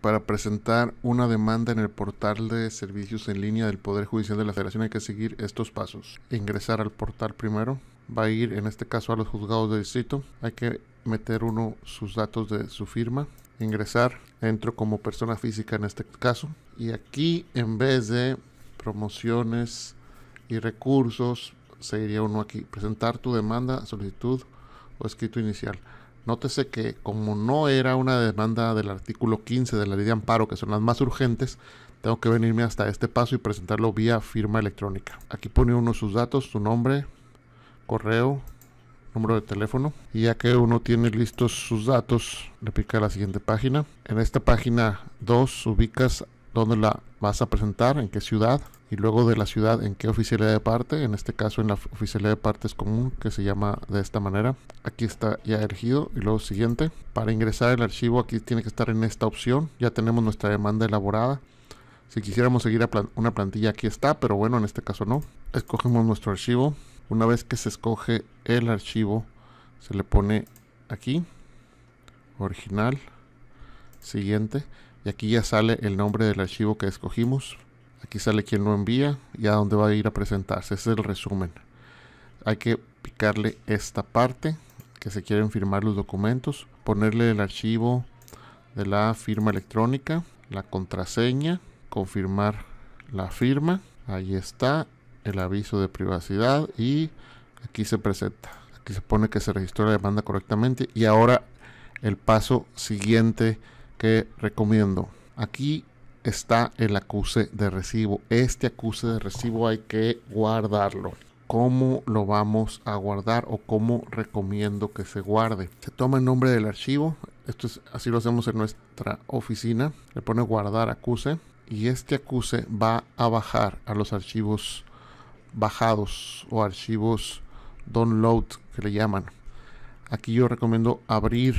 para presentar una demanda en el portal de servicios en línea del Poder Judicial de la Federación hay que seguir estos pasos. Ingresar al portal primero, va a ir en este caso a los juzgados de distrito, hay que meter uno sus datos de su firma, ingresar, entro como persona física en este caso y aquí en vez de promociones y recursos, seguiría uno aquí, presentar tu demanda, solicitud o escrito inicial. Nótese que como no era una demanda del artículo 15 de la ley de amparo, que son las más urgentes, tengo que venirme hasta este paso y presentarlo vía firma electrónica. Aquí pone uno sus datos, su nombre, correo, número de teléfono. Y ya que uno tiene listos sus datos, le pica a la siguiente página. En esta página 2 ubicas dónde la vas a presentar, en qué ciudad, y luego de la ciudad en qué oficialidad de parte, en este caso en la oficialidad de partes común que se llama de esta manera. Aquí está ya elegido y luego siguiente. Para ingresar el archivo aquí tiene que estar en esta opción, ya tenemos nuestra demanda elaborada. Si quisiéramos seguir una plantilla aquí está, pero bueno, en este caso no. Escogemos nuestro archivo. Una vez que se escoge el archivo, se le pone aquí, original, siguiente. Y aquí ya sale el nombre del archivo que escogimos. Aquí sale quien lo envía y a dónde va a ir a presentarse. es el resumen. Hay que picarle esta parte que se quieren firmar los documentos. Ponerle el archivo de la firma electrónica. La contraseña. Confirmar la firma. Ahí está el aviso de privacidad y aquí se presenta. Aquí se pone que se registró la demanda correctamente y ahora el paso siguiente que recomiendo. Aquí está el acuse de recibo. Este acuse de recibo hay que guardarlo. ¿Cómo lo vamos a guardar o cómo recomiendo que se guarde? Se toma el nombre del archivo. Esto es, así lo hacemos en nuestra oficina. Le pone guardar acuse y este acuse va a bajar a los archivos bajados o archivos download que le llaman. Aquí yo recomiendo abrir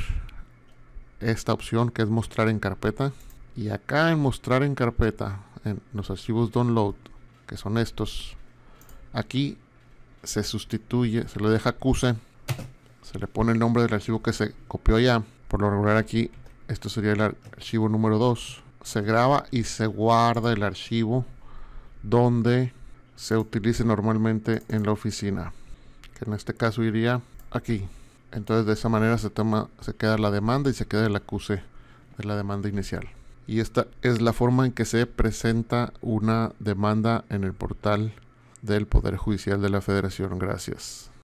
esta opción que es mostrar en carpeta y acá en mostrar en carpeta en los archivos download que son estos aquí se sustituye se le deja cuse se le pone el nombre del archivo que se copió allá por lo regular aquí esto sería el archivo número 2 se graba y se guarda el archivo donde se utilice normalmente en la oficina que en este caso iría aquí entonces de esa manera se toma, se queda la demanda y se queda el acuse de la demanda inicial. Y esta es la forma en que se presenta una demanda en el portal del Poder Judicial de la Federación. Gracias.